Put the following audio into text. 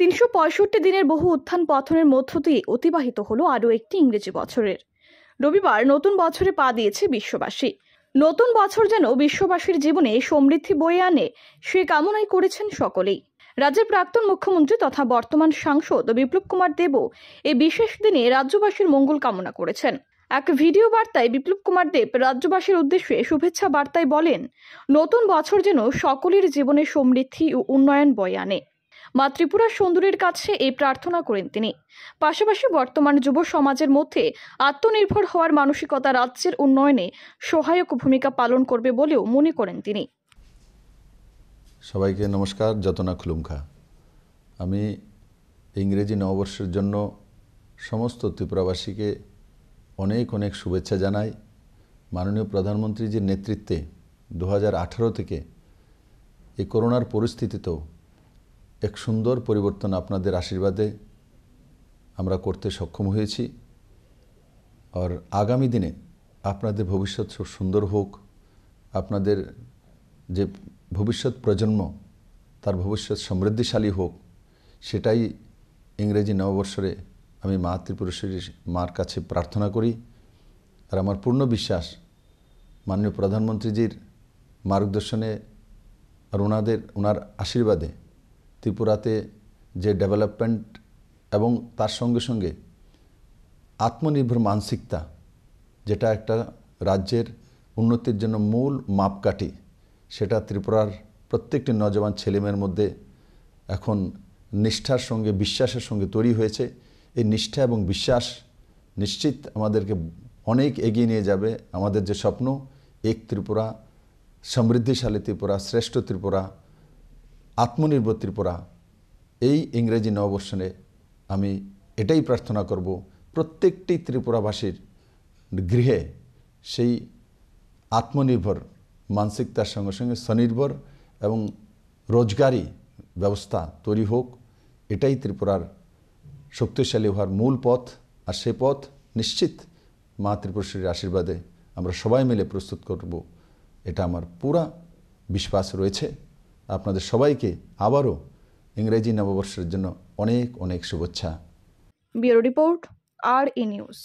তিনশো পঁয়ষট্টি দিনের বহু উত্থান পথনের মধ্য দিয়ে অতিবাহিত হলো আরও একটি ইংরেজি বছরের রবিবার নতুন বছরে পা দিয়েছে বিশ্ববাসী নতুন বছর যেন বিশ্ববাসীর জীবনে সমৃদ্ধি বয়ে আনে সে কামনাই করেছেন সকলেই রাজ্যের প্রাক্তন মুখ্যমন্ত্রী তথা বর্তমান সাংসদ বিপ্লব কুমার দেবও এই বিশেষ দিনে রাজ্যবাসীর মঙ্গল কামনা করেছেন এক ভিডিও বার্তায় বিপ্লব কুমার দেব রাজ্যবাসীর উদ্দেশ্যে শুভেচ্ছা বার্তায় বলেন নতুন বছর যেন সকলের জীবনে সমৃদ্ধি ও উন্নয়ন বয়ে আনে মা ত্রিপুরা সুন্দরীর কাছে এই প্রার্থনা করেন তিনি পাশাপাশি বর্তমান যুব সমাজের মধ্যে আত্মনির্ভর হওয়ার মানসিকতা রাজ্যের উন্নয়নে সহায়ক ভূমিকা পালন করবে বলেও মনে করেন তিনি সবাইকে নমস্কার যতনা খুলুমখা আমি ইংরেজি নববর্ষের জন্য সমস্ত ত্রিপুরাবাসীকে অনেক অনেক শুভেচ্ছা জানাই মাননীয় প্রধানমন্ত্রীজির নেতৃত্বে দু থেকে এই করোনার পরিস্থিতিতেও এক সুন্দর পরিবর্তন আপনাদের আশীর্বাদে আমরা করতে সক্ষম হয়েছি আর আগামী দিনে আপনাদের ভবিষ্যৎ সুন্দর হোক আপনাদের যে ভবিষ্যৎ প্রজন্ম তার ভবিষ্যৎ সমৃদ্ধিশালী হোক সেটাই ইংরেজি নববর্ষরে আমি মা ত্রিপুরেশ্বরী মার কাছে প্রার্থনা করি আর আমার পূর্ণ বিশ্বাস মাননীয় প্রধানমন্ত্রীজির মার্গদর্শনে আর ওনাদের ওনার আশীর্বাদে ত্রিপুরাতে যে ডেভেলপমেন্ট এবং তার সঙ্গে সঙ্গে আত্মনির্ভর মানসিকতা যেটা একটা রাজ্যের উন্নতির জন্য মূল মাপকাঠি সেটা ত্রিপুরার প্রত্যেকটি নজবান ছেলেমেয়ের মধ্যে এখন নিষ্ঠার সঙ্গে বিশ্বাসের সঙ্গে তৈরি হয়েছে এই নিষ্ঠা এবং বিশ্বাস নিশ্চিত আমাদেরকে অনেক এগিয়ে নিয়ে যাবে আমাদের যে স্বপ্ন এক ত্রিপুরা সমৃদ্ধিশালী ত্রিপুরা শ্রেষ্ঠ ত্রিপুরা আত্মনির্ভর ত্রিপুরা এই ইংরেজি নববর্ষণে আমি এটাই প্রার্থনা করব প্রত্যেকটি ত্রিপুরাবাসীর গৃহে সেই আত্মনির্ভর মানসিকতার সঙ্গে সঙ্গে স্বনির্ভর এবং রোজগারি ব্যবস্থা তৈরি হোক এটাই ত্রিপুরার শক্তিশালী হওয়ার মূল পথ আর সে পথ নিশ্চিত মা ত্রিপুরশ্বরীর আশীর্বাদে আমরা সবাই মিলে প্রস্তুত করব এটা আমার পুরা বিশ্বাস রয়েছে আপনাদের সবাইকে আবারও ইংরেজি নববর্ষের জন্য অনেক অনেক শুভেচ্ছা বিউরো রিপোর্ট আর ই নিউজ